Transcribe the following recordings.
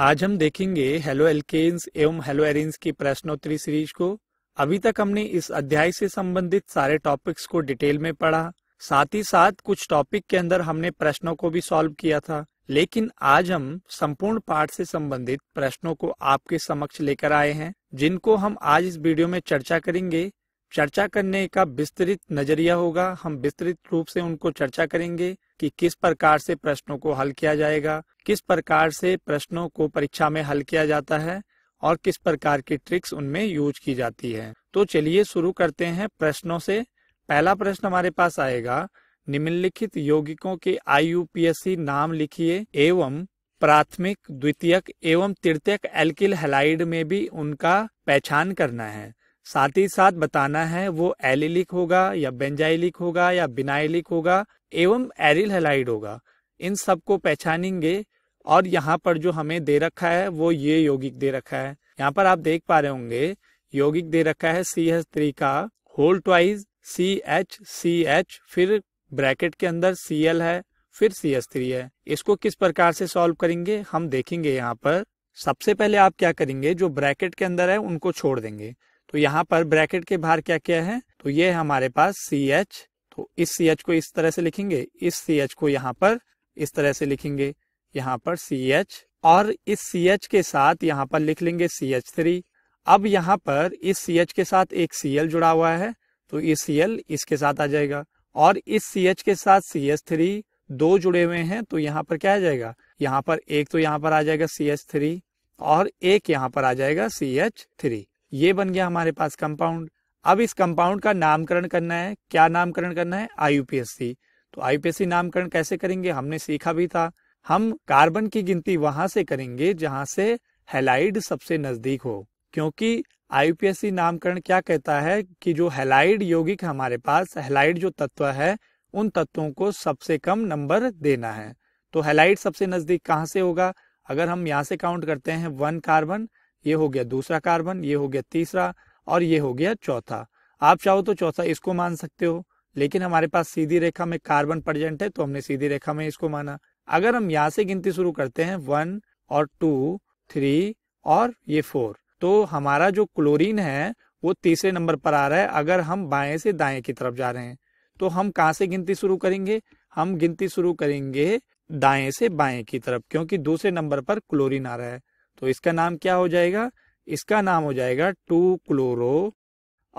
आज हम देखेंगे हेलो एल्केन्स एवं हेलो एरिन्स की प्रश्नोत्तरी सीरीज को अभी तक हमने इस अध्याय से संबंधित सारे टॉपिक्स को डिटेल में पढ़ा साथ ही साथ कुछ टॉपिक के अंदर हमने प्रश्नों को भी सॉल्व किया था लेकिन आज हम संपूर्ण पाठ से संबंधित प्रश्नों को आपके समक्ष लेकर आए हैं जिनको हम आज इस वीडियो में चर्चा करेंगे चर्चा करने का विस्तृत नजरिया होगा हम विस्तृत रूप से उनको चर्चा करेंगे कि किस प्रकार से प्रश्नों को हल किया जाएगा किस प्रकार से प्रश्नों को परीक्षा में हल किया जाता है और किस प्रकार की ट्रिक्स उनमें यूज की जाती है तो चलिए शुरू करते हैं प्रश्नों से पहला प्रश्न हमारे पास आएगा निम्नलिखित यौगिकों के आई नाम लिखिए एवं प्राथमिक द्वितीयक एवं तृतीयक एल्किल हेलाइड में भी उनका पहचान करना है साथ ही साथ बताना है वो एलिलिक होगा या बेंजाइलिक होगा या बिनाइलिक होगा एवं एरिल हेलाइड होगा इन सबको पहचानेंगे और यहाँ पर जो हमें दे रखा है वो ये यौगिक दे रखा है यहाँ पर आप देख पा रहे होंगे यौगिक दे रखा है सी एच थ्री का whole twice C H C H फिर ब्रैकेट के अंदर सी एल है फिर सी एच थ्री है इसको किस प्रकार से सॉल्व करेंगे हम देखेंगे यहाँ पर सबसे पहले आप क्या करेंगे जो ब्रैकेट के अंदर है उनको छोड़ देंगे तो यहाँ पर ब्रैकेट के बाहर क्या क्या है तो ये हमारे पास सी एच तो इस सी एच को इस तरह से लिखेंगे इस सी एच को यहाँ पर इस तरह से लिखेंगे यहाँ पर सी एच और इस सी एच के साथ यहाँ पर लिख लेंगे सी एच थ्री अब यहाँ पर इस सी एच के साथ एक सी एल जुड़ा हुआ है तो ये सी एल इसके साथ आ जाएगा और इस सी एच के साथ सी एच थ्री दो जुड़े हुए हैं तो यहाँ पर क्या आ जाएगा यहाँ पर एक तो यहाँ पर आ जाएगा सी एच थ्री और एक यहाँ पर आ जाएगा सी एच थ्री ये बन गया हमारे पास कंपाउंड अब इस कंपाउंड का नामकरण करना है क्या नामकरण करना है आईयूपीएससी तो आईपीएससी नामकरण कैसे करेंगे हमने सीखा भी था हम कार्बन की गिनती वहां से करेंगे जहां से हेलाइड सबसे नजदीक हो क्योंकि आईपीएससी नामकरण क्या कहता है कि जो हेलाइड यौगिक हमारे पास हेलाइड जो तत्व है उन तत्वों को सबसे कम नंबर देना है तो हेलाइड सबसे नजदीक कहाँ से होगा अगर हम यहाँ से काउंट करते हैं वन कार्बन ये हो गया दूसरा कार्बन ये हो गया तीसरा और ये हो गया चौथा आप चाहो तो चौथा इसको मान सकते हो लेकिन हमारे पास सीधी रेखा में कार्बन प्रजेंट है तो हमने सीधी रेखा में इसको माना अगर हम यहाँ से गिनती शुरू करते हैं वन और टू थ्री और ये फोर तो हमारा जो क्लोरीन है वो तीसरे नंबर पर आ रहा है अगर हम बाएं से दाएं की तरफ जा रहे हैं तो हम कहाँ से गिनती शुरू करेंगे हम गिनती शुरू करेंगे दाएं से बाएं की तरफ क्योंकि दूसरे नंबर पर क्लोरीन आ रहा है तो इसका नाम क्या हो जाएगा इसका नाम हो जाएगा टू क्लोरो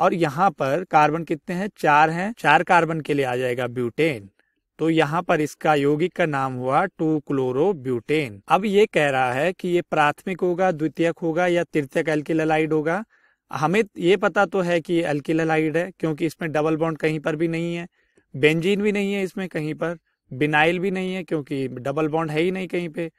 और यहाँ पर कार्बन कितने हैं चार हैं चार कार्बन के लिए आ जाएगा ब्यूटेन तो यहाँ पर इसका यौगिक का नाम हुआ टू क्लोरो ब्यूटेन अब ये कह रहा है कि ये प्राथमिक होगा द्वितीयक होगा या तृतीयक एल्किलाइड होगा हमें ये पता तो है कि एल्किलाइड है क्योंकि इसमें डबल बॉन्ड कहीं पर भी नहीं है बेंजीन भी नहीं है इसमें कहीं पर बिनाइल भी नहीं है क्योंकि डबल बॉन्ड है ही नहीं कहीं पे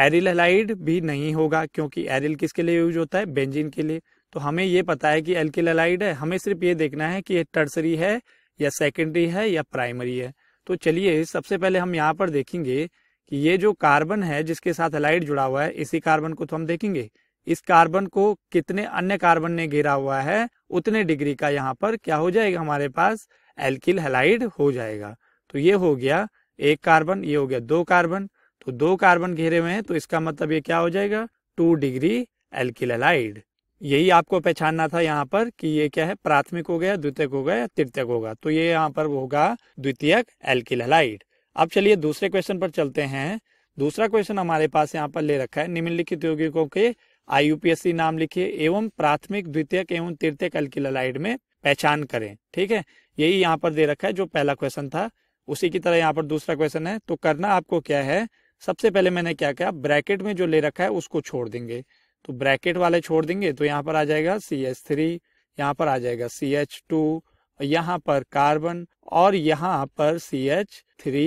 एरिल हलाइड भी नहीं होगा क्योंकि एरिल किसके लिए यूज होता है बेंजीन के लिए तो हमें ये पता है कि एल्किल हेलाइड है हमें सिर्फ ये देखना है कि ये टर्सरी है या सेकेंडरी है या प्राइमरी है तो चलिए सबसे पहले हम यहाँ पर देखेंगे कि ये जो कार्बन है जिसके साथ हलाइड जुड़ा हुआ है इसी कार्बन को तो हम देखेंगे इस कार्बन को कितने अन्य कार्बन ने घेरा हुआ है उतने डिग्री का यहाँ पर क्या हो जाएगा हमारे पास एल्किल हेलाइड हो जाएगा तो ये हो गया एक कार्बन ये हो गया दो कार्बन तो दो कार्बन घेरे हुए हैं तो इसका मतलब ये क्या हो जाएगा टू डिग्री एल्किलाइड यही आपको पहचानना था यहाँ पर कि ये क्या है प्राथमिक हो गया द्वितीयक हो गया तृतीयक होगा तो ये यहाँ पर होगा द्वितीयक एल्किलाइड अब चलिए दूसरे क्वेश्चन पर चलते हैं दूसरा क्वेश्चन हमारे पास यहाँ पर ले रखा है निम्नलिखित यौगिकों के आई नाम लिखिए एवं प्राथमिक द्वितीयक एवं तृतीयक एल्किलाइड में पहचान करें ठीक है यही यहाँ पर दे रखा है जो पहला क्वेश्चन था उसी की तरह यहाँ पर दूसरा क्वेश्चन है तो करना आपको क्या है सबसे पहले मैंने क्या किया ब्रैकेट में जो ले रखा है उसको छोड़ देंगे तो ब्रैकेट वाले छोड़ देंगे तो यहाँ पर आ जाएगा सी एच थ्री यहाँ पर आ जाएगा सी एच टू यहाँ पर कार्बन और यहाँ पर सी एच थ्री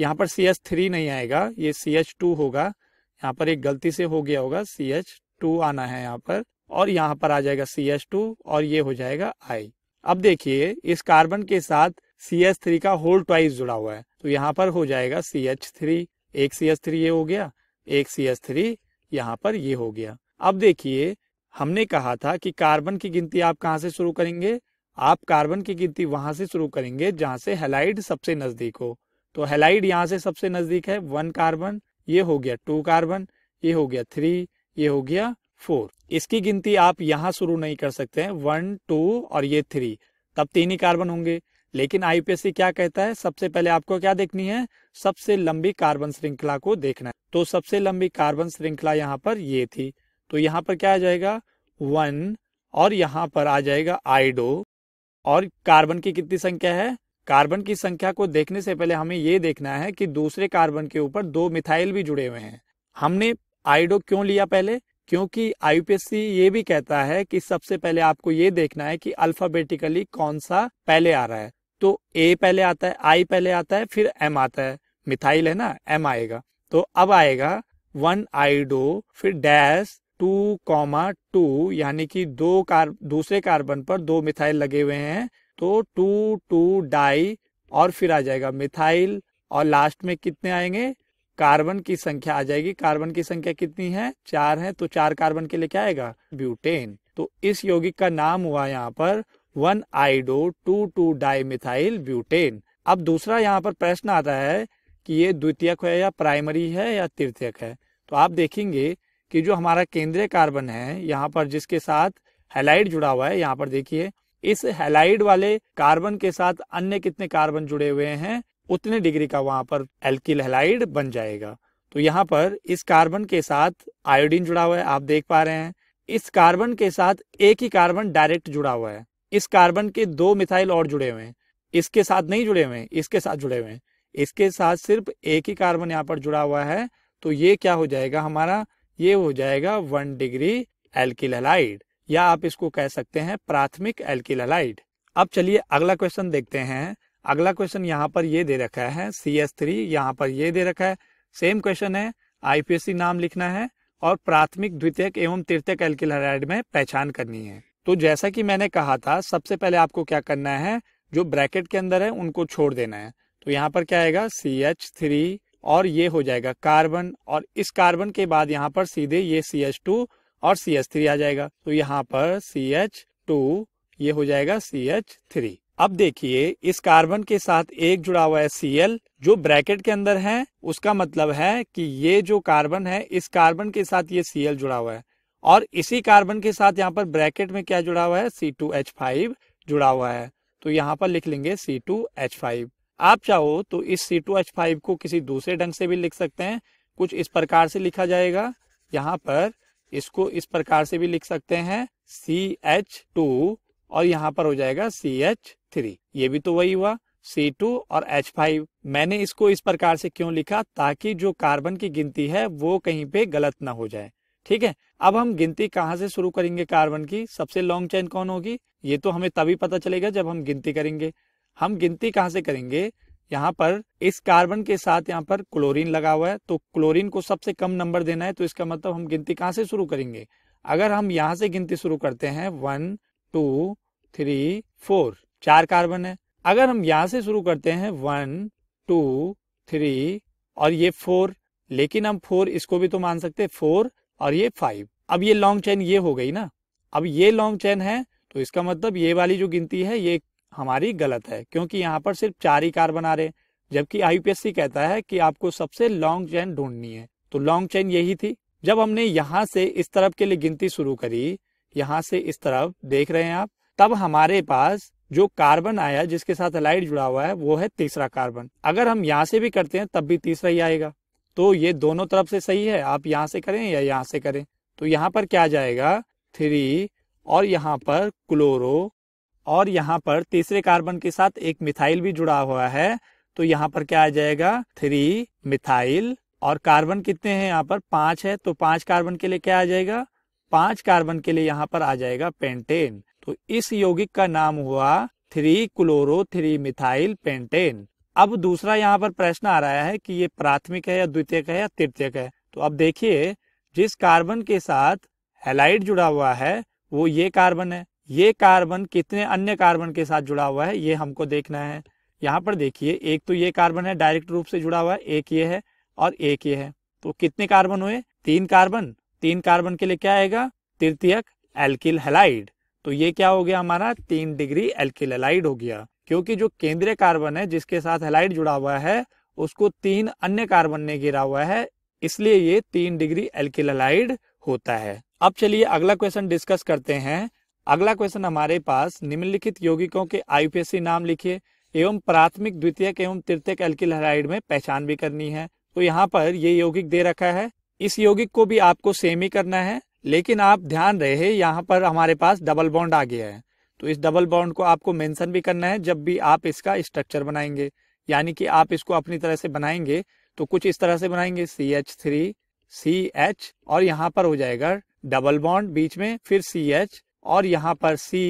यहाँ पर सी एच थ्री नहीं आएगा ये सी एच टू होगा यहाँ पर एक गलती से हो गया होगा सी एच टू आना है यहाँ पर और यहाँ पर आ जाएगा सी एच टू और ये हो जाएगा आई अब देखिए इस कार्बन के साथ सी एच थ्री का होल ट्वाइस जुड़ा हुआ है तो यहाँ पर हो जाएगा सी एच थ्री एक सी एस थ्री ये हो गया एक सी एस थ्री यहाँ पर ये हो गया अब देखिए हमने कहा था कि कार्बन की गिनती आप कहाँ से शुरू करेंगे आप कार्बन की गिनती वहां से शुरू करेंगे जहां से हेलाइड सबसे नजदीक हो तो हेलाइड यहाँ से सबसे नजदीक है वन कार्बन ये हो गया टू कार्बन ये हो गया थ्री ये हो गया फोर इसकी गिनती आप यहाँ शुरू नहीं कर सकते हैं वन टू और ये थ्री तब तीन ही कार्बन होंगे लेकिन आईपीएससी क्या कहता है सबसे पहले आपको क्या देखनी है सबसे लंबी कार्बन श्रृंखला को देखना है तो सबसे लंबी कार्बन श्रृंखला यहाँ पर ये थी तो यहाँ पर क्या आ जाएगा वन और यहाँ पर आ जाएगा आइडो और कार्बन की कितनी संख्या है कार्बन की संख्या को देखने से पहले हमें ये देखना है कि दूसरे कार्बन के ऊपर दो मिथाइल भी जुड़े हुए हैं हमने आइडो क्यों लिया पहले क्योंकि आईपीएससी ये भी कहता है कि सबसे पहले आपको ये देखना है कि अल्फाबेटिकली कौन सा पहले आ रहा है तो ए पहले आता है आई पहले आता है फिर एम आता है मिथाइल है ना एम आएगा तो अब आएगा वन आईडो फिर डैश टू कॉमा टू यानी कि दो कार दूसरे कार्बन पर दो मिथाइल लगे हुए हैं तो टू टू डाई और फिर आ जाएगा मिथाइल और लास्ट में कितने आएंगे कार्बन की संख्या आ जाएगी कार्बन की संख्या कितनी है चार है तो चार कार्बन के लिए क्या आएगा ब्यूटेन तो इस यौगिक का नाम हुआ यहाँ पर one iodo two two dimethyl butane अब दूसरा यहाँ पर प्रश्न आता है कि ये द्वितीयक है या प्राइमरी है या तृतीयक है तो आप देखेंगे कि जो हमारा केंद्रीय कार्बन है यहाँ पर जिसके साथ हेलाइड जुड़ा हुआ है यहाँ पर देखिए इस हेलाइड वाले कार्बन के साथ अन्य कितने कार्बन जुड़े हुए हैं उतने डिग्री का वहां पर एल्किल हेलाइड बन जाएगा तो यहाँ पर इस कार्बन के साथ आयोडीन जुड़ा हुआ है आप देख पा रहे हैं इस कार्बन के साथ एक ही कार्बन डायरेक्ट जुड़ा हुआ है इस कार्बन के दो मिथाइल और जुड़े हुए हैं इसके साथ नहीं जुड़े हुए हैं इसके साथ जुड़े हुए हैं इसके साथ सिर्फ एक ही कार्बन यहाँ पर जुड़ा हुआ है तो ये क्या हो जाएगा हमारा ये हो जाएगा वन डिग्री एल्किल हलाइड या आप इसको कह सकते हैं प्राथमिक एल्किल हलाइड अब चलिए अगला क्वेश्चन देखते हैं अगला क्वेश्चन यहाँ पर ये दे रखा है सी एस थ्री यहाँ पर ये दे रखा है सेम क्वेश्चन है आईपीएससी नाम लिखना है और प्राथमिक द्वितीयक एवं तृतीयक एल्किल हलाइड में पहचान करनी है तो जैसा कि मैंने कहा था सबसे पहले आपको क्या करना है जो ब्रैकेट के अंदर है उनको छोड़ देना है तो यहाँ पर क्या आएगा सी एच थ्री और ये हो जाएगा कार्बन और इस कार्बन के बाद यहाँ पर सीधे ये सी एच टू और सी एच थ्री आ जाएगा तो यहाँ पर सी एच टू ये हो जाएगा सी एच थ्री अब देखिए इस कार्बन के साथ एक जुड़ा हुआ है सी एल जो ब्रैकेट के अंदर है उसका मतलब है कि ये जो कार्बन है इस कार्बन के साथ ये सी एल जुड़ा हुआ है और इसी कार्बन के साथ यहाँ पर ब्रैकेट में क्या जुड़ा हुआ है सी टू एच फाइव जुड़ा हुआ है तो यहाँ पर लिख लेंगे सी टू एच फाइव आप चाहो तो इस सी टू एच फाइव को किसी दूसरे ढंग से भी लिख सकते हैं कुछ इस प्रकार से लिखा जाएगा यहाँ पर इसको इस प्रकार से भी लिख सकते हैं सी एच टू और यहाँ पर हो जाएगा सी एच थ्री ये भी तो वही हुआ सी टू और एच फाइव मैंने इसको इस प्रकार से क्यों लिखा ताकि जो कार्बन की गिनती है वो कहीं पे गलत ना हो जाए ठीक है अब हम गिनती कहाँ से शुरू करेंगे कार्बन की सबसे लॉन्ग चेन कौन होगी ये तो हमें तभी पता चलेगा जब हम गिनती करेंगे हम गिनती कहाँ से करेंगे यहाँ पर इस कार्बन के साथ यहाँ पर क्लोरीन लगा हुआ है तो क्लोरीन को सबसे कम नंबर देना है तो इसका मतलब हम गिनती कहाँ से शुरू करेंगे अगर हम यहाँ से गिनती शुरू करते हैं वन टू थ्री फोर चार कार्बन है अगर हम यहाँ से शुरू करते हैं वन टू थ्री और ये फोर लेकिन हम फोर इसको भी तो मान सकते हैं फोर और ये फाइव अब ये लॉन्ग चैन ये हो गई ना अब ये लॉन्ग चैन है तो इसका मतलब ये वाली जो गिनती है ये हमारी गलत है क्योंकि यहाँ पर सिर्फ चार ही कार बना रहे जबकि आईपीएससी कहता है कि आपको सबसे लॉन्ग चैन ढूंढनी है तो लॉन्ग चैन यही थी जब हमने यहाँ से इस तरफ के लिए गिनती शुरू करी यहाँ से इस तरफ देख रहे हैं आप तब हमारे पास जो कार्बन आया जिसके साथ लाइट जुड़ा हुआ है वो है तीसरा कार्बन अगर हम यहाँ से भी करते हैं तब भी तीसरा ही आएगा तो ये दोनों तरफ से सही है आप यहाँ से करें या यहाँ से करें तो यहाँ पर क्या जाएगा थ्री और यहाँ पर क्लोरो और यहाँ पर तीसरे कार्बन के साथ एक मिथाइल भी जुड़ा हुआ है तो यहाँ पर क्या आ जाएगा थ्री मिथाइल और कार्बन कितने हैं यहाँ पर पांच है तो पांच कार्बन के लिए क्या आ जाएगा पांच कार्बन के लिए यहाँ पर आ जाएगा पेंटेन तो इस यौगिक का नाम हुआ three chloro three methyl pentane अब दूसरा यहाँ पर प्रश्न आ रहा है कि ये प्राथमिक है या द्वितीयक है या तृतीयक है तो अब देखिए जिस कार्बन के साथ हेलाइट जुड़ा हुआ है वो ये कार्बन है ये कार्बन कितने अन्य कार्बन के साथ जुड़ा हुआ है ये हमको देखना है यहाँ पर देखिए एक तो ये कार्बन है डायरेक्ट रूप से जुड़ा हुआ है एक ये है और एक ये है तो कितने कार्बन हुए तीन कार्बन तीन कार्बन के लिए क्या आएगा तृतीयक एल्किल हेलाइड तो ये क्या हो गया हमारा तीन डिग्री एल्किल हेलाइड हो गया क्योंकि जो केंद्रीय कार्बन है जिसके साथ हेलाइट जुड़ा हुआ है उसको तीन अन्य कार्बन ने घिरा हुआ है इसलिए ये तीन डिग्री एल्किल हेलाइड होता है अब चलिए अगला क्वेश्चन डिस्कस करते हैं अगला क्वेश्चन हमारे पास निम्नलिखित यौगिकों के आईपीएससी नाम लिखिए एवं प्राथमिक द्वितीय एवं तृतीय एल्किल हेलाइड में पहचान भी करनी है तो यहाँ पर ये यौगिक दे रखा है इस यौगिक को भी आपको सेम ही करना है लेकिन आप ध्यान रहे यहाँ पर हमारे पास डबल बॉन्ड आ गया है तो इस डबल बॉन्ड को आपको मेंशन भी करना है जब भी आप इसका स्ट्रक्चर बनाएंगे यानी कि आप इसको अपनी तरह से बनाएंगे तो कुछ इस तरह से बनाएंगे C H three C H और यहाँ पर हो जाएगा डबल बॉन्ड बीच में फिर सी एच और यहाँ पर सी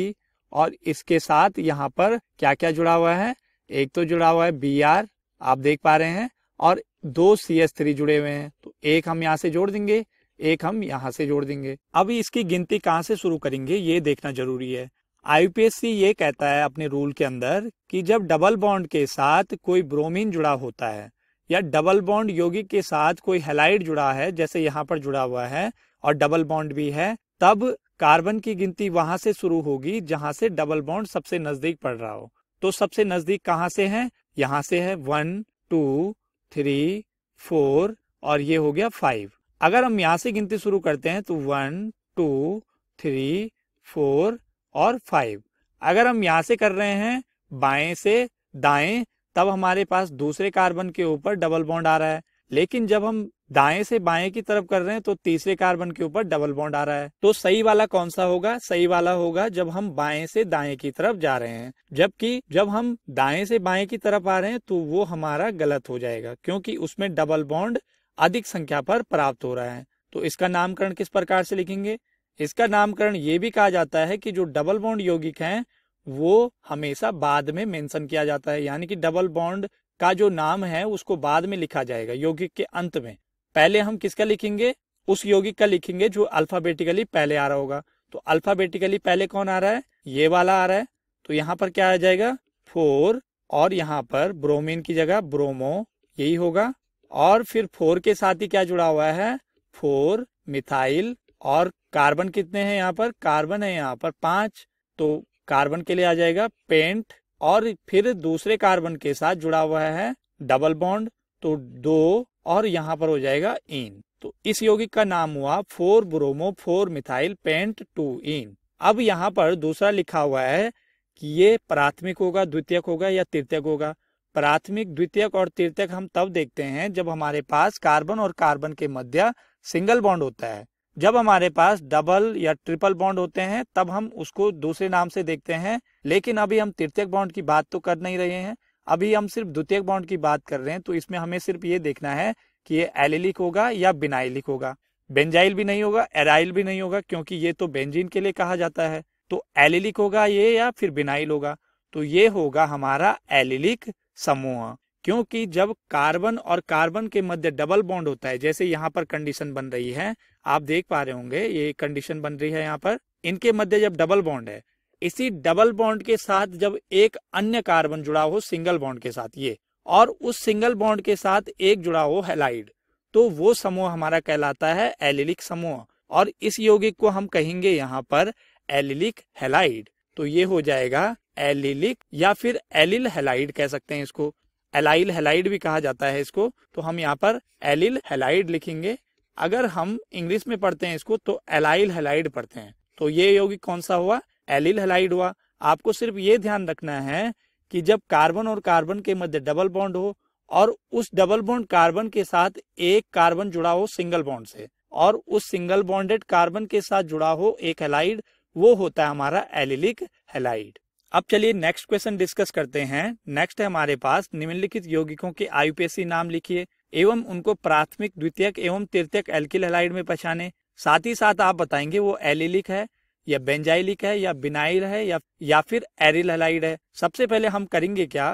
और इसके साथ यहाँ पर क्या क्या जुड़ा हुआ है एक तो जुड़ा हुआ है बी आर आप देख पा रहे हैं और दो सी एच थ्री जुड़े हुए हैं तो एक हम यहाँ से जोड़ देंगे एक हम यहाँ से जोड़ देंगे अब इसकी गिनती कहाँ से शुरू करेंगे ये देखना जरूरी है आईपीएससी ये कहता है अपने रूल के अंदर कि जब डबल बॉन्ड के साथ कोई ब्रोमीन जुड़ा होता है या डबल बॉन्ड यौगिक के साथ कोई हेलाइड जुड़ा है जैसे यहाँ पर जुड़ा हुआ है और डबल बॉन्ड भी है तब कार्बन की गिनती वहां से शुरू होगी जहां से डबल बॉन्ड सबसे नजदीक पड़ रहा हो तो सबसे नजदीक कहाँ से है यहाँ से है वन टू थ्री फोर और ये हो गया फाइव अगर हम यहाँ से गिनती शुरू करते हैं तो वन टू थ्री फोर और फाइव अगर हम यहां से कर रहे हैं बाएं से दाएं तब हमारे पास दूसरे कार्बन के ऊपर डबल बॉन्ड आ रहा है लेकिन जब हम दाएं से बाएं की तरफ कर रहे हैं तो तीसरे कार्बन के ऊपर डबल बॉन्ड आ रहा है तो सही वाला कौन सा होगा सही वाला होगा जब हम बाएं से दाएं की तरफ जा रहे हैं जबकि जब हम दाएं से बाएं की तरफ आ रहे हैं तो वो हमारा गलत हो जाएगा क्योंकि उसमें डबल बॉन्ड अधिक संख्या पर प्राप्त हो रहा है तो इसका नामकरण किस प्रकार से लिखेंगे इसका नामकरण ये भी कहा जाता है कि जो डबल बॉन्ड यौगिक हैं वो हमेशा बाद में मेंशन किया जाता है यानी कि डबल बॉन्ड का जो नाम है उसको बाद में लिखा जाएगा यौगिक के अंत में पहले हम किसका लिखेंगे उस यौगिक का लिखेंगे जो अल्फाबेटिकली पहले आ रहा होगा तो अल्फाबेटिकली पहले कौन आ रहा है ये वाला आ रहा है तो यहाँ पर क्या आ जाएगा फोर और यहाँ पर ब्रोमिन की जगह ब्रोमो यही होगा और फिर फोर के साथ ही क्या जुड़ा हुआ है फोर मिथाइल और कार्बन कितने हैं यहाँ पर कार्बन है यहाँ पर पांच तो कार्बन के लिए आ जाएगा पेंट और फिर दूसरे कार्बन के साथ जुड़ा हुआ है डबल बॉन्ड तो दो और यहाँ पर हो जाएगा इन तो इस यौगिक का नाम हुआ four bromo four methyl pent two ene अब यहाँ पर दूसरा लिखा हुआ है कि ये प्राथमिक होगा द्वितीयक होगा या तृतीयक होगा प्राथमिक द्वितीयक और तृतीयक हम तब देखते हैं जब हमारे पास कार्बन और कार्बन के मध्य सिंगल बॉन्ड होता है जब हमारे पास डबल या ट्रिपल बॉन्ड होते हैं तब हम उसको दूसरे नाम से देखते हैं लेकिन अभी हम तृतीय बॉन्ड की बात तो कर नहीं रहे हैं अभी हम सिर्फ द्वितीय बॉन्ड की बात कर रहे हैं तो इसमें हमें सिर्फ ये देखना है कि ये एलिलिक होगा या बिनाइलिक होगा बेंजाइल भी नहीं होगा एराइल भी नहीं होगा क्योंकि ये तो बेंजीन के लिए कहा जाता है तो एलिलिक होगा ये या फिर बिनाइल होगा तो ये होगा हमारा एलिलिक समूह क्योंकि जब कार्बन और कार्बन के मध्य डबल बॉन्ड होता है जैसे यहाँ पर कंडीशन बन रही है आप देख पा रहे होंगे ये कंडीशन बन रही है यहाँ पर इनके मध्य जब डबल बॉन्ड है इसी डबल बॉन्ड के साथ जब एक अन्य कार्बन जुड़ा हो सिंगल बॉन्ड के साथ ये और उस सिंगल बॉन्ड के साथ एक जुड़ा हो हेलाइड तो वो समूह हमारा कहलाता है एलिलिक समूह और इस यौगिक को हम कहेंगे यहाँ पर एलिलिक हेलाइड तो ये हो जाएगा एलिलिक या फिर एलिल हेलाइड कह सकते हैं इसको एलाइल हेलाइड भी कहा जाता है इसको तो हम यहाँ पर एलिल हेलाइड लिखेंगे अगर हम इंग्लिश में पढ़ते हैं इसको तो एलाइल हेलाइड पढ़ते हैं तो ये यौगिक कौन सा हुआ एलिल हेलाइड हुआ आपको सिर्फ ये ध्यान रखना है कि जब कार्बन और कार्बन के मध्य डबल बॉन्ड हो और उस डबल बॉन्ड कार्बन के साथ एक कार्बन जुड़ा हो सिंगल बॉन्ड से और उस सिंगल बॉन्डेड कार्बन के साथ जुड़ा हो एक हेलाइड वो होता है हमारा एलिलिक हेलाइड अब चलिए नेक्स्ट क्वेश्चन डिस्कस करते हैं नेक्स्ट है हमारे पास निम्नलिखित यौगिकों के आयुपीएसी नाम लिखिए एवं उनको प्राथमिक द्वितीयक एवं तृतीयक एल्किल हेलाइड में पहचाने साथ ही साथ आप बताएंगे वो एलिलिक है या बेंजाइलिक है या बिनाइल है या या फिर एरिल हेलाइड है सबसे पहले हम करेंगे क्या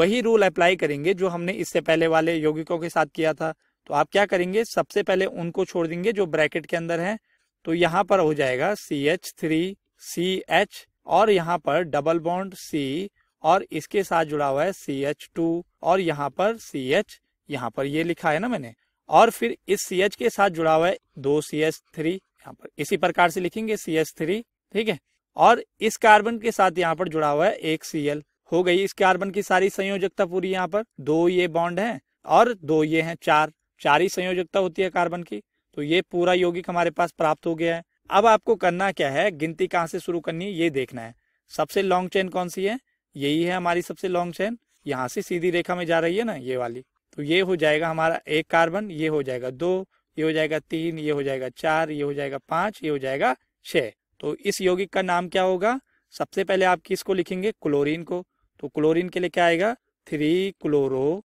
वही रूल अप्लाई करेंगे जो हमने इससे पहले वाले यौगिकों के साथ किया था तो आप क्या करेंगे सबसे पहले उनको छोड़ देंगे जो ब्रैकेट के अंदर है तो यहाँ पर हो जाएगा C H three C H और यहाँ पर डबल बॉन्ड सी और इसके साथ जुड़ा हुआ है सी एच टू और यहाँ पर सी एच यहाँ पर ये लिखा है ना मैंने और फिर इस सी एच के साथ जुड़ा हुआ है दो सी एच थ्री यहाँ पर इसी प्रकार से लिखेंगे सी एच थ्री ठीक है और इस कार्बन के साथ यहाँ पर जुड़ा हुआ है एक सी एल हो गई इस कार्बन की सारी संयोजकता पूरी यहाँ पर दो ये बॉन्ड है और दो ये हैं चार चार ही संयोजकता होती है कार्बन की तो ये पूरा यौगिक हमारे पास प्राप्त हो गया है अब आपको करना क्या है गिनती कहाँ से शुरू करनी है ये देखना है सबसे लॉन्ग चेन कौन सी है यही है हमारी सबसे लॉन्ग चेन यहाँ से सीधी रेखा में जा रही है ना ये वाली तो ये हो जाएगा हमारा एक कार्बन ये हो जाएगा दो ये हो जाएगा तीन ये हो जाएगा चार ये हो जाएगा पांच ये हो जाएगा छह तो इस यौगिक का नाम क्या होगा सबसे पहले आप किसको लिखेंगे क्लोरीन को तो क्लोरीन के लिए क्या आएगा थ्री क्लोरो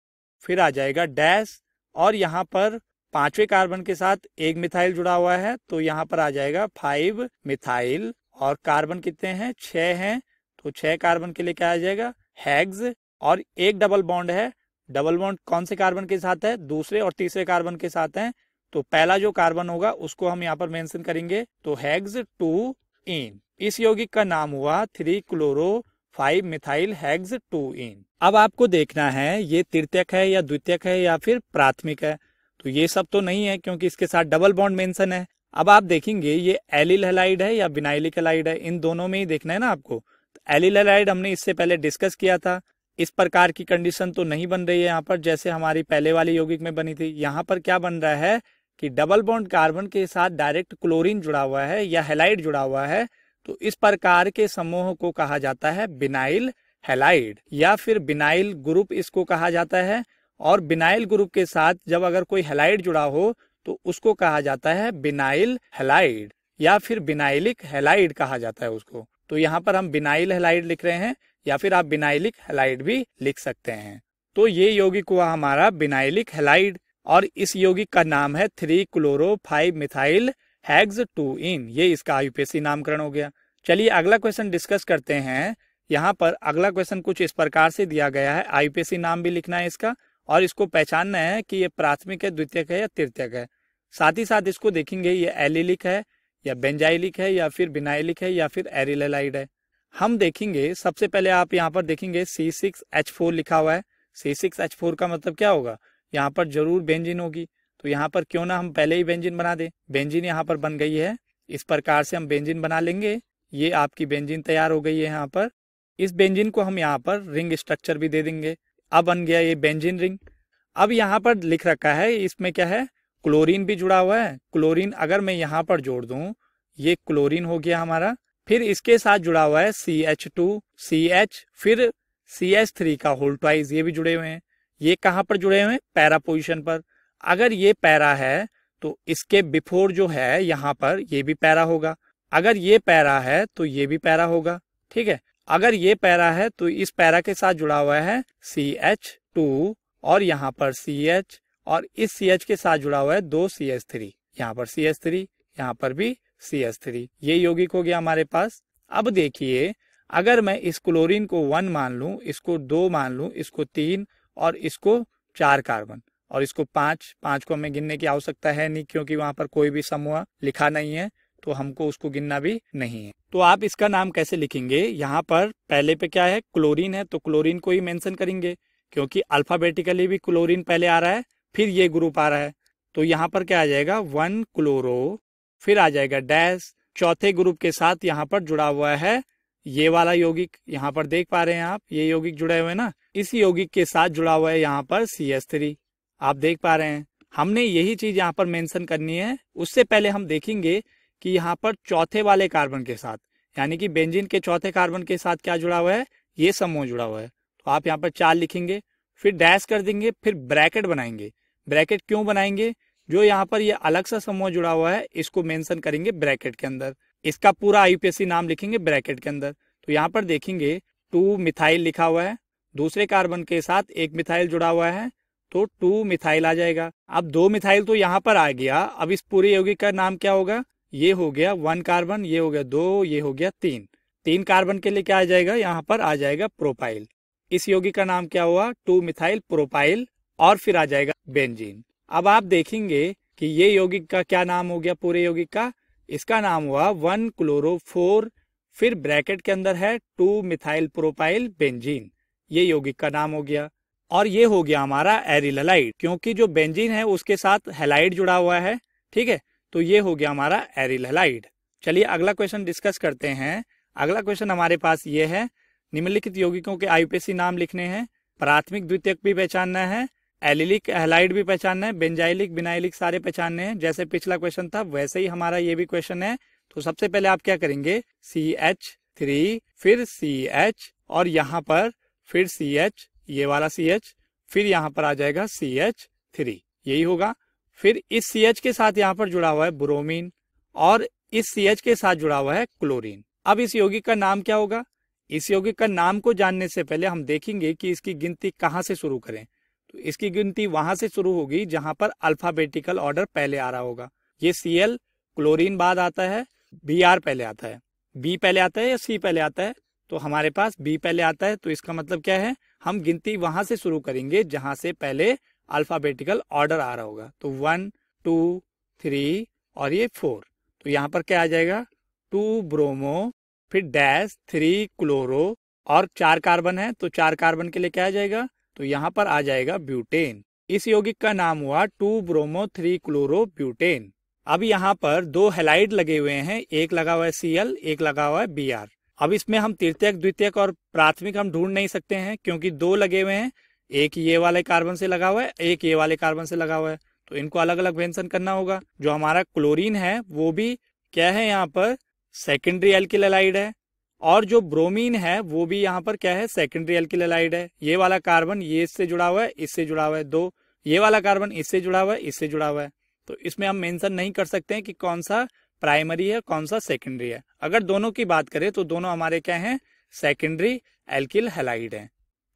फिर आ जाएगा डैश और यहाँ पर पांचवें कार्बन के साथ एक मिथाइल जुड़ा हुआ है तो यहाँ पर आ जाएगा फाइव मिथाइल और कार्बन कितने हैं छह हैं तो छह कार्बन के लिए क्या आ जाएगा हैग्स और एक डबल बॉन्ड है डबल बॉन्ड कौन से कार्बन के साथ है दूसरे और तीसरे कार्बन के साथ है तो पहला जो कार्बन होगा उसको हम यहाँ पर मेंशन करेंगे तो हैग्स टू इन इस यौगिक का नाम हुआ three chloro five methyl hex two ene अब आपको देखना है ये तृतीयक है या द्वितीयक है या फिर प्राथमिक है तो ये सब तो नहीं है क्योंकि इसके साथ डबल बॉन्ड मेंशन है अब आप देखेंगे ये एलिल हेलाइड है या विनाइलिक हेलाइड है इन दोनों में ही देखना है ना आपको तो एलिल हेलाइड हमने इससे पहले डिस्कस किया था इस प्रकार की कंडीशन तो नहीं बन रही है यहाँ पर जैसे हमारी पहले वाली यौगिक में बनी थी यहाँ पर क्या बन रहा है कि डबल बॉन्ड कार्बन के साथ डायरेक्ट क्लोरीन जुड़ा हुआ है या हेलाइड जुड़ा हुआ है तो इस प्रकार के समूह को कहा जाता है बिनाइल हेलाइड या फिर बिनाइल ग्रुप इसको कहा जाता है और बिनाइल ग्रुप के साथ जब अगर कोई हेलाइड जुड़ा हो तो उसको कहा जाता है बिनाइल हेलाइड या फिर बिनाइलिक हेलाइड कहा जाता है उसको तो यहाँ पर हम बिनाइल हेलाइड लिख रहे हैं या फिर आप बिनाइलिक हेलाइड भी लिख सकते हैं तो ये यौगिक हुआ हमारा बिनाइलिक हेलाइड और इस यौगिक का नाम है three chloro five methyl hex two ene ये इसका आयुपेसी नामकरण हो गया चलिए अगला क्वेश्चन डिस्कस करते हैं यहाँ पर अगला क्वेश्चन कुछ इस प्रकार से दिया गया है आईपीएसी नाम भी लिखना है इसका और इसको पहचानना है कि ये प्राथमिक है द्वितीयक है या तृतीयक है साथ ही साथ इसको देखेंगे ये एलिलिक है या बेंजाइलिक है या फिर बिनाइलिक है या फिर एरिलेलाइड है हम देखेंगे सबसे पहले आप यहाँ पर देखेंगे सी सिक्स एच फोर लिखा हुआ है सी सिक्स एच फोर का मतलब क्या होगा यहाँ पर जरूर बेंजिन होगी तो यहाँ पर क्यों ना हम पहले ही बेंजिन बना दें बेंजिन यहाँ पर बन गई है इस प्रकार से हम बेंजिन बना लेंगे ये आपकी बेंजिन तैयार हो गई है यहाँ पर इस बेंजिन को हम यहाँ पर रिंग स्ट्रक्चर भी दे देंगे अब बन गया ये बेंजिन रिंग अब यहाँ पर लिख रखा है इसमें क्या है क्लोरीन भी जुड़ा हुआ है क्लोरीन अगर मैं यहाँ पर जोड़ दूँ ये क्लोरीन हो गया हमारा फिर इसके साथ जुड़ा हुआ है C H two C H फिर सी एच थ्री का होल ये भी जुड़े हुए हैं ये कहाँ पर जुड़े हुए हैं पैरा पोजिशन पर अगर ये पैरा है तो इसके बिफोर जो है यहाँ पर ये भी पैरा होगा अगर ये पैरा है तो ये भी पैरा होगा ठीक है अगर ये पैरा है तो इस पैरा के साथ जुड़ा हुआ है सी एच टू और यहाँ पर सी एच और इस सी एच के साथ जुड़ा हुआ है दो सी एच थ्री यहाँ पर सी एच थ्री यहाँ पर भी सी एच थ्री ये यौगिक हो गया हमारे पास अब देखिए अगर मैं इस क्लोरीन को वन मान लू इसको दो मान लू इसको तीन और इसको चार कार्बन और इसको पांच पांच को हमें गिनने की आवश्यकता है नहीं क्योंकि वहां पर कोई भी समूह लिखा नहीं है तो हमको उसको गिनना भी नहीं है तो आप इसका नाम कैसे लिखेंगे यहाँ पर पहले पे क्या है क्लोरीन है तो क्लोरीन को ही मेंशन करेंगे क्योंकि अल्फाबेटिकली भी क्लोरीन पहले आ रहा है फिर ये ग्रुप आ रहा है तो यहाँ पर क्या आ जाएगा वन क्लोरो फिर आ जाएगा डैश चौथे ग्रुप के साथ यहाँ पर जुड़ा हुआ है ये वाला यौगिक यहाँ पर देख पा रहे हैं आप ये यौगिक जुड़े हुए ना इस यौगिक के साथ जुड़ा हुआ है यहाँ पर सी एस थ्री आप देख पा रहे हैं हमने यही चीज यहाँ पर मेंशन करनी है उससे पहले हम देखेंगे कि यहाँ पर चौथे वाले कार्बन के साथ यानी कि बेंजीन के चौथे कार्बन के साथ क्या जुड़ा हुआ है ये समूह जुड़ा हुआ है तो आप यहाँ पर चार लिखेंगे फिर डैश कर देंगे फिर ब्रैकेट बनाएंगे ब्रैकेट क्यों बनाएंगे जो यहाँ पर ये अलग सा समूह जुड़ा हुआ है इसको मेंशन करेंगे ब्रैकेट के अंदर इसका पूरा आईपीएससी नाम लिखेंगे ब्रैकेट के अंदर तो यहाँ पर देखेंगे टू मिथाइल लिखा हुआ है दूसरे कार्बन के साथ एक मिथाइल जुड़ा हुआ है तो टू मिथाइल आ जाएगा अब दो मिथाइल तो यहाँ पर आ गया अब इस पूरे यौगिक का नाम क्या होगा ये हो गया वन कार्बन ये हो गया दो ये हो गया तीन तीन कार्बन के लिए क्या आ जाएगा यहाँ पर आ जाएगा प्रोपाइल इस योगी का नाम क्या हुआ टू मिथाइल प्रोपाइल और फिर आ जाएगा बेंजीन अब आप देखेंगे कि ये यौगिक का क्या नाम हो गया पूरे यौगिक का इसका नाम हुआ वन क्लोरो फोर फिर ब्रैकेट के अंदर है टू मिथाइल प्रोपाइल बेंजीन ये यौगिक का नाम हो गया और ये हो गया हमारा एरिललाइड क्योंकि जो बेंजीन है उसके साथ हेलाइड जुड़ा हुआ है ठीक है तो ये हो गया हमारा एरिल हेलाइड चलिए अगला क्वेश्चन डिस्कस करते हैं अगला क्वेश्चन हमारे पास ये है निम्नलिखित यौगिकों के आईपीसी नाम लिखने हैं प्राथमिक द्वितीयक भी पहचानना है एलिलिक हेलाइड भी पहचानना है बेंजाइलिक बिनाइलिक सारे पहचानने हैं जैसे पिछला क्वेश्चन था वैसे ही हमारा ये भी क्वेश्चन है तो सबसे पहले आप क्या करेंगे सी एच थ्री फिर सी एच और यहाँ पर फिर सी एच ये वाला सी एच फिर यहाँ पर आ जाएगा सी एच थ्री यही होगा फिर इस सी के साथ यहाँ पर जुड़ा हुआ है ब्रोमीन और इस सी एच के साथ जुड़ा हुआ है क्लोरीन अब इस यौगिक का नाम क्या होगा इस यौगिक का नाम को जानने से पहले हम देखेंगे कि इसकी गिनती कहाँ से शुरू करें तो इसकी गिनती वहां से शुरू होगी जहां पर अल्फाबेटिकल ऑर्डर पहले आ रहा होगा ये सी एल क्लोरीन बाद आता है बी आर पहले आता है बी पहले आता है या सी पहले आता है तो हमारे पास बी पहले आता है तो इसका मतलब क्या है हम गिनती वहां से शुरू करेंगे जहां से पहले अल्फाबेटिकल ऑर्डर आ रहा होगा तो वन टू थ्री और ये फोर तो यहाँ पर क्या आ जाएगा टू ब्रोमो फिर डैश थ्री क्लोरो और चार कार्बन है तो चार कार्बन के लिए क्या आ जाएगा तो यहाँ पर आ जाएगा ब्यूटेन इस यौगिक का नाम हुआ two bromo three chloro butane अब यहाँ पर दो हेलाइड लगे हुए हैं एक लगा हुआ है सीएल एक लगा हुआ है बी अब इसमें हम तृतीयक द्वितीयक और प्राथमिक हम ढूंढ नहीं सकते हैं क्योंकि दो लगे हुए हैं एक ये वाले कार्बन से लगा हुआ है एक ये वाले कार्बन से लगा हुआ है तो इनको अलग अलग मेंशन करना होगा जो हमारा क्लोरीन है वो भी क्या है यहाँ पर सेकेंडरी एल्किलाइड है और जो ब्रोमीन है वो भी यहाँ पर क्या है सेकेंडरी एल्किलाइड है ये वाला कार्बन ये इससे जुड़ा हुआ है इससे जुड़ा हुआ है दो ये वाला कार्बन इससे जुड़ा हुआ है इससे जुड़ा हुआ है तो इसमें हम मेंशन नहीं कर सकते हैं कि कौन सा प्राइमरी है कौन सा सेकेंडरी है अगर दोनों की बात करें तो दोनों हमारे क्या हैं सेकेंडरी एल्किल हेलाइड हैं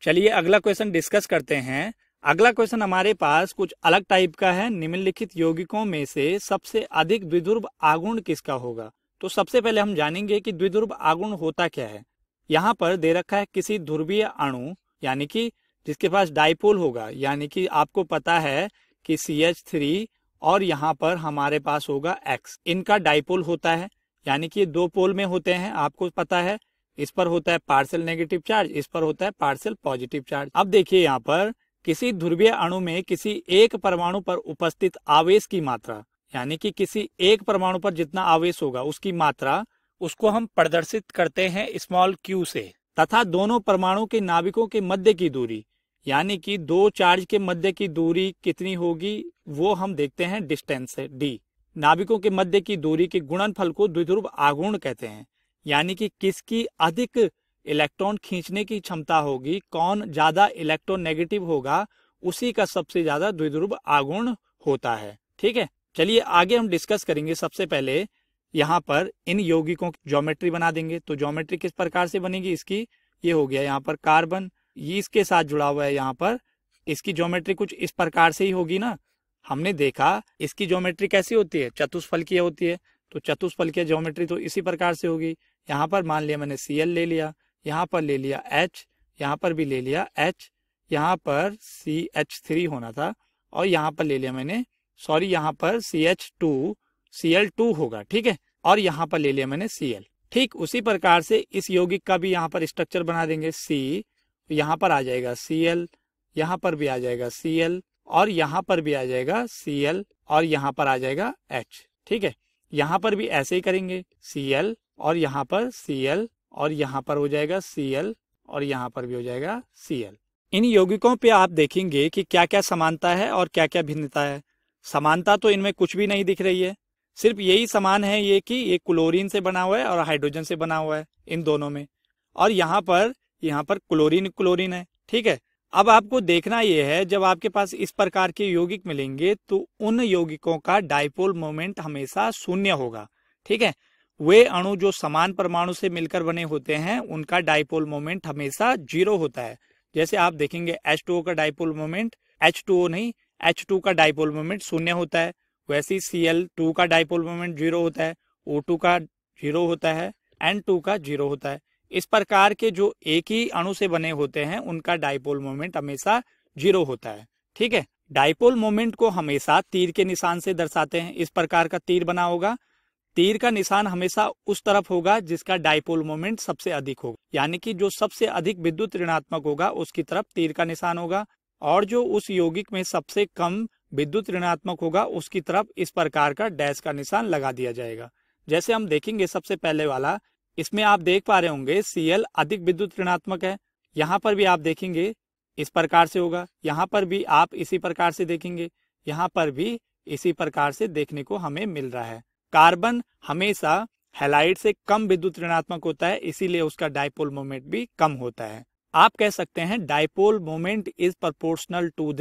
चलिए अगला क्वेश्चन डिस्कस करते हैं अगला क्वेश्चन हमारे पास कुछ अलग टाइप का है निम्नलिखित यौगिकों में से सबसे अधिक द्विध्रुव आगुण किसका होगा तो सबसे पहले हम जानेंगे कि द्विध्रुव आगुण होता क्या है यहाँ पर दे रखा है किसी ध्रुवीय अणु यानी कि जिसके पास डाइपोल होगा यानी कि आपको पता है कि सी एच थ्री और यहाँ पर हमारे पास होगा एक्स इनका डाइपोल होता है यानी कि ये दो पोल में होते हैं आपको पता है इस पर होता है पार्सल नेगेटिव चार्ज इस पर होता है पार्सल पॉजिटिव चार्ज अब देखिए यहाँ पर किसी ध्रुवीय अणु में किसी एक परमाणु पर उपस्थित आवेश की मात्रा यानी कि किसी एक परमाणु पर जितना आवेश होगा उसकी मात्रा उसको हम प्रदर्शित करते हैं स्मॉल क्यू से तथा दोनों परमाणु के नाभिकों के मध्य की दूरी यानी कि दो चार्ज के मध्य की दूरी कितनी होगी वो हम देखते हैं डिस्टेंस डी नाभिकों के मध्य की दूरी के गुणनफल को द्विध्रुव आगुण कहते हैं यानी कि किसकी अधिक इलेक्ट्रॉन खींचने की क्षमता होगी कौन ज्यादा इलेक्ट्रॉन नेगेटिव होगा उसी का सबसे ज्यादा द्विध्रुव आगुण होता है ठीक है चलिए आगे हम डिस्कस करेंगे सबसे पहले यहाँ पर इन यौगिकों की ज्योमेट्री बना देंगे तो ज्योमेट्री किस प्रकार से बनेगी इसकी ये हो गया यहाँ पर कार्बन ये इसके साथ जुड़ा हुआ है यहाँ पर इसकी ज्योमेट्री कुछ इस प्रकार से ही होगी ना हमने देखा इसकी ज्योमेट्री कैसी होती है चतुष्फलकीय होती है तो चतुष्फलकीय ज्योमेट्री तो इसी प्रकार से होगी यहाँ पर मान लिया मैंने सी एल ले लिया यहाँ पर ले लिया एच यहाँ पर भी ले लिया एच यहाँ पर सी एच थ्री होना था और यहाँ पर ले लिया मैंने सॉरी यहाँ पर C H two C L two होगा ठीक है और यहाँ पर ले लिया मैंने सी एल ठीक उसी प्रकार से इस यौगिक का भी यहाँ पर स्ट्रक्चर बना देंगे सी यहाँ पर आ जाएगा सी एल यहाँ पर भी आ जाएगा सी एल और यहाँ पर भी आ जाएगा सी एल और यहाँ पर आ जाएगा एच ठीक है यहाँ पर भी ऐसे ही करेंगे सी एल और यहाँ पर Cl और यहाँ पर हो जाएगा Cl और यहाँ पर भी हो जाएगा Cl इन यौगिकों पे आप देखेंगे कि क्या क्या समानता है और क्या क्या भिन्नता है समानता तो इनमें कुछ भी नहीं दिख रही है सिर्फ यही समान है ये कि ये क्लोरीन से बना हुआ है और हाइड्रोजन से बना हुआ है इन दोनों में और यहाँ पर यहाँ पर क्लोरीन क्लोरीन है ठीक है अब आपको देखना यह है जब आपके पास इस प्रकार के यौगिक मिलेंगे तो उन यौगिकों का डाइपोल मोमेंट हमेशा शून्य होगा ठीक है वे अणु जो समान परमाणु से मिलकर बने होते हैं उनका डाइपोल मोमेंट हमेशा जीरो होता है जैसे आप देखेंगे एच टू का डाइपोल मोमेंट ओ नहीं एच टू का डाइपोल मोमेंट शून्य होता है वैसे टू का डाइपोल मोमेंट जीरो होता है ओ टू का जीरो होता है एन टू का जीरो होता है इस प्रकार के जो एक ही अणु से बने होते हैं उनका डाइपोल मोमेंट हमेशा जीरो होता है ठीक है डाइपोल मोमेंट को हमेशा तीर के निशान से दर्शाते हैं इस प्रकार का तीर बना होगा तीर का निशान हमेशा उस तरफ होगा जिसका डायपोल मोमेंट सबसे अधिक होगा यानी कि जो सबसे अधिक विद्युत ऋणात्मक होगा उसकी तरफ तीर का निशान होगा और जो उस यौगिक में सबसे कम विद्युत ऋणात्मक होगा उसकी तरफ इस प्रकार का डैश का निशान लगा दिया जाएगा जैसे हम देखेंगे सबसे पहले वाला इसमें आप देख पा रहे होंगे सीएल अधिक विद्युत ऋणात्मक है यहाँ पर भी आप देखेंगे इस प्रकार से होगा यहाँ पर भी आप इसी प्रकार से देखेंगे यहाँ पर भी इसी प्रकार से देखने को हमें मिल रहा है कार्बन हमेशा हेलाइड से कम विद्युत ऋणात्मक होता है इसीलिए उसका डायपोल मोमेंट भी कम होता है आप कह सकते हैं dipole moment is proportional to the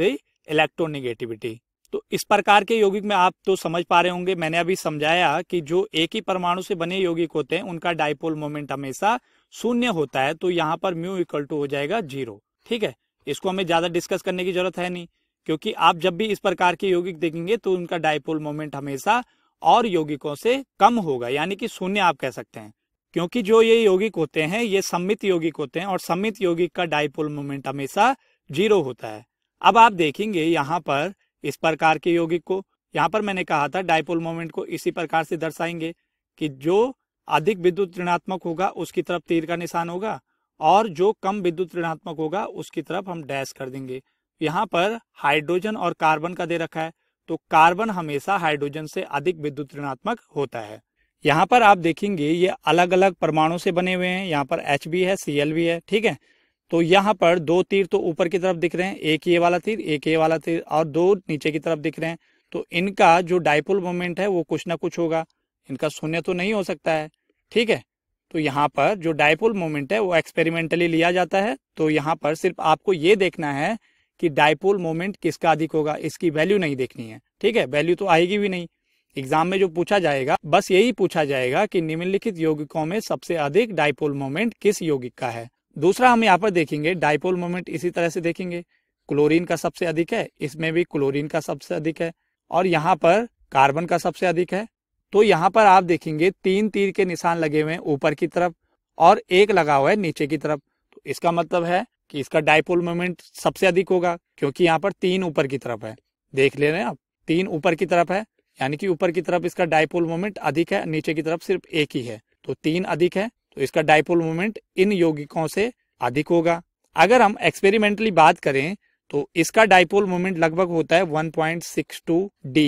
electronegativity तो इस प्रकार के यौगिक में आप तो समझ पा रहे होंगे मैंने अभी समझाया कि जो एक ही परमाणु से बने यौगिक होते हैं उनका डायपोल मोमेंट हमेशा शून्य होता है तो यहाँ पर म्यू इक्वल टू हो जाएगा जीरो ठीक है इसको हमें ज्यादा डिस्कस करने की जरूरत है नहीं क्योंकि आप जब भी इस प्रकार के यौगिक देखेंगे तो उनका डायपोल मोमेंट हमेशा और यौगिकों से कम होगा यानी कि शून्य आप कह सकते हैं क्योंकि जो ये यौगिक होते हैं ये सम्मित यौगिक होते हैं और सम्मित यौगिक का डाइपोल मोमेंट हमेशा जीरो होता है अब आप देखेंगे यहाँ पर इस प्रकार के यौगिक को यहाँ पर मैंने कहा था डाइपोल मोमेंट को इसी प्रकार से दर्शाएंगे कि जो अधिक विद्युत ऋणात्मक होगा उसकी तरफ तीर का निशान होगा और जो कम विद्युत ऋणात्मक होगा उसकी तरफ हम डैश कर देंगे यहाँ पर हाइड्रोजन और कार्बन का दे रखा है तो कार्बन हमेशा हाइड्रोजन से अधिक विद्युत ऋणात्मक होता है यहाँ पर आप देखेंगे ये अलग अलग परमाणु से बने हुए हैं यहाँ पर एच भी है सी भी है ठीक है तो यहाँ पर दो तीर तो ऊपर की तरफ दिख रहे हैं एक ये वाला तीर एक ये वाला तीर और दो नीचे की तरफ दिख रहे हैं तो इनका जो डायपोल मोमेंट है वो कुछ ना कुछ होगा इनका शून्य तो नहीं हो सकता है ठीक है तो यहाँ पर जो डायपोल मोमेंट है वो एक्सपेरिमेंटली लिया जाता है तो यहाँ पर सिर्फ आपको ये देखना है कि डायपोल मोमेंट किसका अधिक होगा इसकी वैल्यू नहीं देखनी है ठीक है वैल्यू तो आएगी भी नहीं एग्जाम में जो पूछा जाएगा बस यही पूछा जाएगा कि निम्नलिखित यौगिकों में सबसे अधिक डायपोल मोमेंट किस यौगिक का है दूसरा हम यहाँ पर देखेंगे डायपोल मोमेंट इसी तरह से देखेंगे क्लोरीन का सबसे अधिक है इसमें भी क्लोरीन का सबसे अधिक है और यहाँ पर कार्बन का सबसे अधिक है तो यहाँ पर आप देखेंगे तीन तीर के निशान लगे हुए हैं ऊपर की तरफ और एक लगा हुआ है नीचे की तरफ तो इसका मतलब है कि इसका डायपोल मोमेंट सबसे अधिक होगा क्योंकि यहाँ पर तीन ऊपर की तरफ है देख ले रहे हैं आप तीन ऊपर की तरफ है यानी कि ऊपर की तरफ इसका डायपोल मोमेंट अधिक है नीचे की तरफ सिर्फ एक ही है तो तीन अधिक है तो इसका डायपोल मोमेंट इन यौगिकों से अधिक होगा अगर हम एक्सपेरिमेंटली बात करें तो इसका डायपोल मोमेंट लगभग होता है 1.62 डी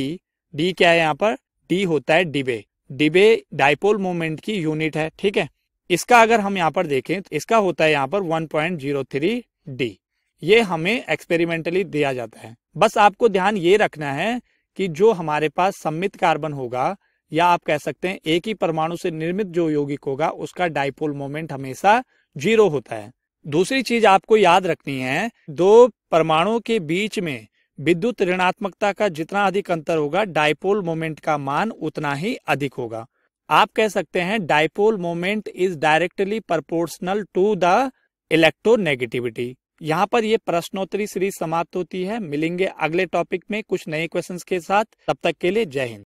डी क्या है यहाँ पर डी होता है डिबे डिबे डायपोल मोमेंट की यूनिट है ठीक है इसका अगर हम यहाँ पर देखें तो इसका होता है यहाँ पर 1.03 डी ये हमें एक्सपेरिमेंटली दिया जाता है बस आपको ध्यान ये रखना है कि जो हमारे पास सम्मित कार्बन होगा या आप कह सकते हैं एक ही परमाणु से निर्मित जो यौगिक होगा उसका डायपोल मोमेंट हमेशा जीरो होता है दूसरी चीज आपको याद रखनी है दो परमाणु के बीच में विद्युत ऋणात्मकता का जितना अधिक अंतर होगा डायपोल मोमेंट का मान उतना ही अधिक होगा आप कह सकते हैं dipole moment is directly proportional to the electronegativity यहाँ पर यह प्रश्नोत्तरी सीरीज समाप्त होती है मिलेंगे अगले टॉपिक में कुछ नए क्वेश्चंस के साथ तब तक के लिए जय हिंद